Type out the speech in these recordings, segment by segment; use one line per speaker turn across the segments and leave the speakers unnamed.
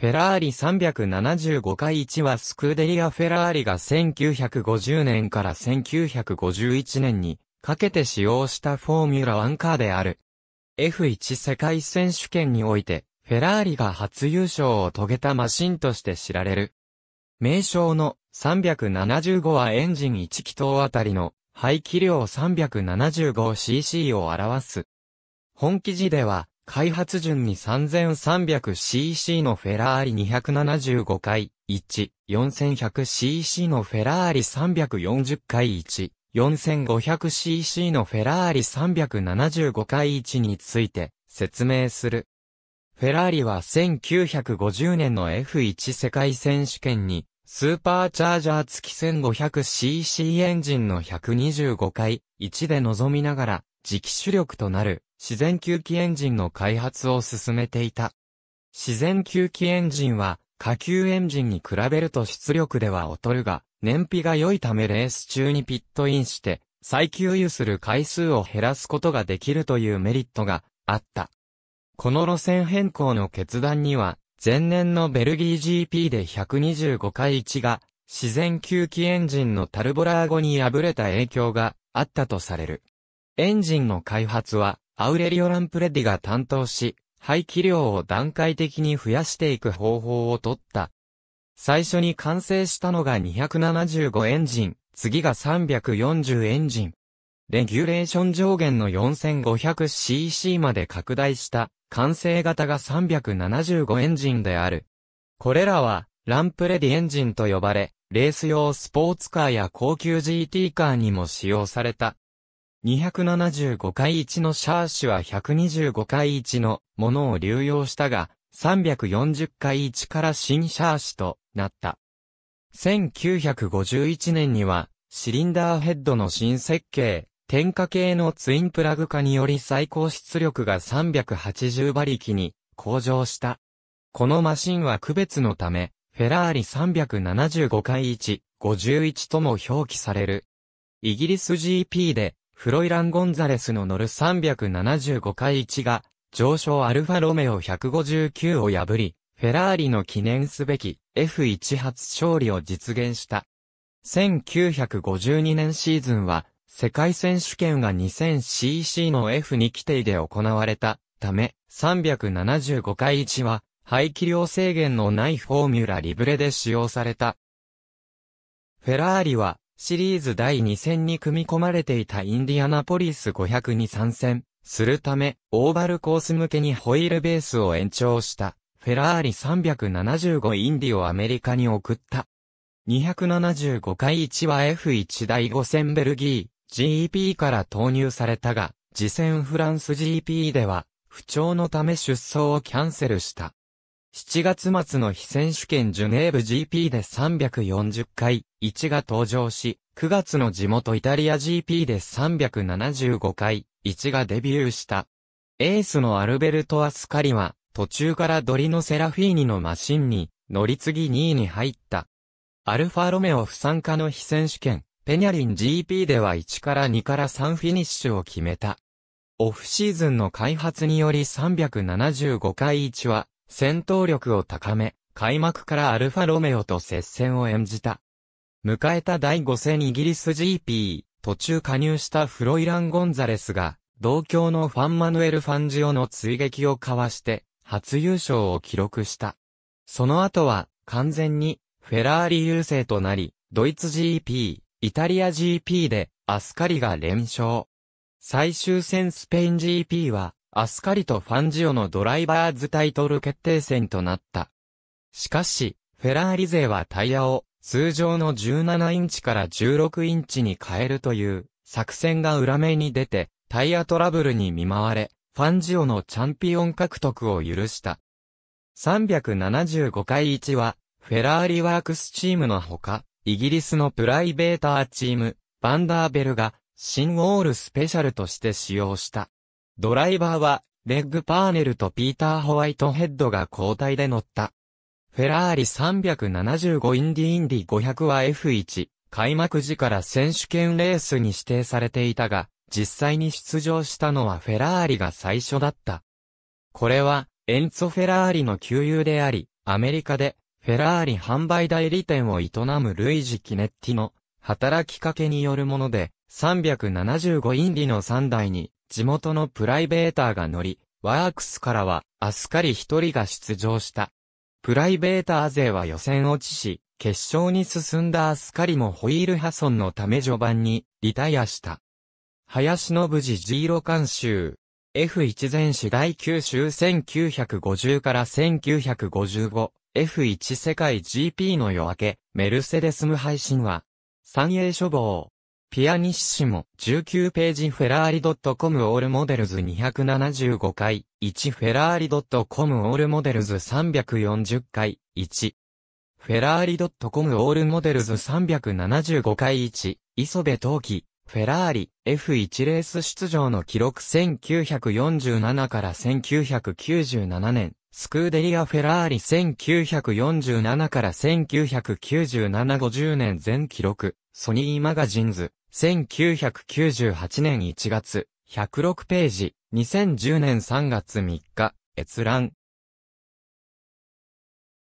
フェラーリ375回1はスクーデリア・フェラーリが1950年から1951年にかけて使用したフォーミュラ1カーである。F1 世界選手権において、フェラーリが初優勝を遂げたマシンとして知られる。名称の375はエンジン1気筒あたりの排気量 375cc を表す。本記事では、開発順に 3300cc のフェラーリ275回1、4100cc のフェラーリ340回1、4500cc のフェラーリ375回1について説明する。フェラーリは1950年の F1 世界選手権にスーパーチャージャー付き 1500cc エンジンの125回1で臨みながら、磁気主力となる自然吸気エンジンの開発を進めていた。自然吸気エンジンは、下級エンジンに比べると出力では劣るが、燃費が良いためレース中にピットインして、再給油する回数を減らすことができるというメリットがあった。この路線変更の決断には、前年のベルギー GP で125回1が、自然吸気エンジンのタルボラー後に敗れた影響があったとされる。エンジンの開発は、アウレリオ・ランプレディが担当し、排気量を段階的に増やしていく方法をとった。最初に完成したのが275エンジン、次が340エンジン。レギュレーション上限の 4500cc まで拡大した完成型が375エンジンである。これらはランプレディエンジンと呼ばれ、レース用スポーツカーや高級 GT カーにも使用された275回1のシャーシは125回1のものを流用したが、340回1から新シャーシとなった。1951年には、シリンダーヘッドの新設計、点火系のツインプラグ化により最高出力が380馬力に向上した。このマシンは区別のため、フェラーリ375回1、51とも表記される。イギリス GP でフロイラン・ゴンザレスの乗る375回1が、上昇アルファロメオ159を破り、フェラーリの記念すべき F1 初勝利を実現した。1952年シーズンは、世界選手権が 2000cc の F2 規定で行われたため、375回1は、排気量制限のないフォーミュラリブレで使用された。フェラーリは、シリーズ第2戦に組み込まれていたインディアナポリス500に参戦するため、オーバルコース向けにホイールベースを延長したフェラーリ375インディをアメリカに送った。275回1は F1 第5戦ベルギー g p から投入されたが、次戦フランス GP では不調のため出走をキャンセルした。7月末の非選手権ジュネーブ GP で340回1が登場し、9月の地元イタリア GP で375回、1がデビューした。エースのアルベルト・アスカリは、途中からドリノ・セラフィーニのマシンに、乗り継ぎ2位に入った。アルファロメオ不参加の非選手権、ペニャリン GP では1から2から3フィニッシュを決めた。オフシーズンの開発により375回1は、戦闘力を高め、開幕からアルファロメオと接戦を演じた。迎えた第5戦イギリス GP、途中加入したフロイラン・ゴンザレスが、同郷のファン・マヌエル・ファンジオの追撃をかわして、初優勝を記録した。その後は、完全に、フェラーリ優勢となり、ドイツ GP、イタリア GP で、アスカリが連勝。最終戦スペイン GP は、アスカリとファンジオのドライバーズタイトル決定戦となった。しかし、フェラーリ勢はタイヤを通常の17インチから16インチに変えるという作戦が裏目に出て、タイヤトラブルに見舞われ、ファンジオのチャンピオン獲得を許した。375回1は、フェラーリワークスチームのほか、イギリスのプライベーターチーム、バンダーベルが、新ウォールスペシャルとして使用した。ドライバーは、レッグパーネルとピーター・ホワイトヘッドが交代で乗った。フェラーリ375インディインディ500は F1、開幕時から選手権レースに指定されていたが、実際に出場したのはフェラーリが最初だった。これは、エンツォ・フェラーリの旧友であり、アメリカで、フェラーリ販売代理店を営むルイジ・キネッティの、働きかけによるもので、375インディの3台に、地元のプライベーターが乗り、ワークスからは、アスカリ一人が出場した。プライベーター勢は予選落ちし、決勝に進んだアスカリもホイール破損のため序盤にリタイアした。林信ジーロ監修 F1 全市第9州1950から 1955F1 世界 GP の夜明けメルセデス無配信は三栄処方ピアニッシモ、19ページフェラーリ .com オールモデルズ275回、1フェラーリ .com オールモデルズ340回、1。フェラーリ .com オールモデルズ375回1、磯部陶器、フェラーリ F1 レース出場の記録1947から1997年、スクーデリア・フェラーリ1947から1997-50年全記録、ソニーマガジンズ、1998年1月、106ページ、2010年3月3日、閲覧。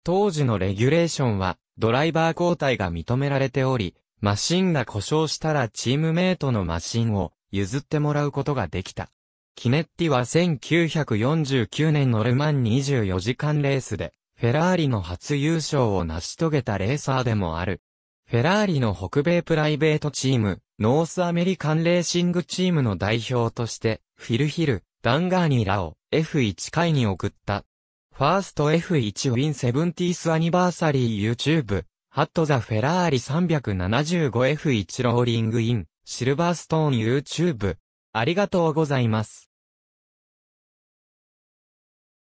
当時のレギュレーションは、ドライバー交代が認められており、マシンが故障したらチームメイトのマシンを譲ってもらうことができた。キネッティは1949年のルマン24時間レースで、フェラーリの初優勝を成し遂げたレーサーでもある。フェラーリの北米プライベートチーム、ノースアメリカンレーシングチームの代表として、フィルヒル、ダンガーニーらを F1 回に送った。ファースト F1 ウ i ンセブンティースアニバーサリー YouTube、ハットザフェラーリ 375F1 ローリングイン、シルバーストーン YouTube。ありがとうございます。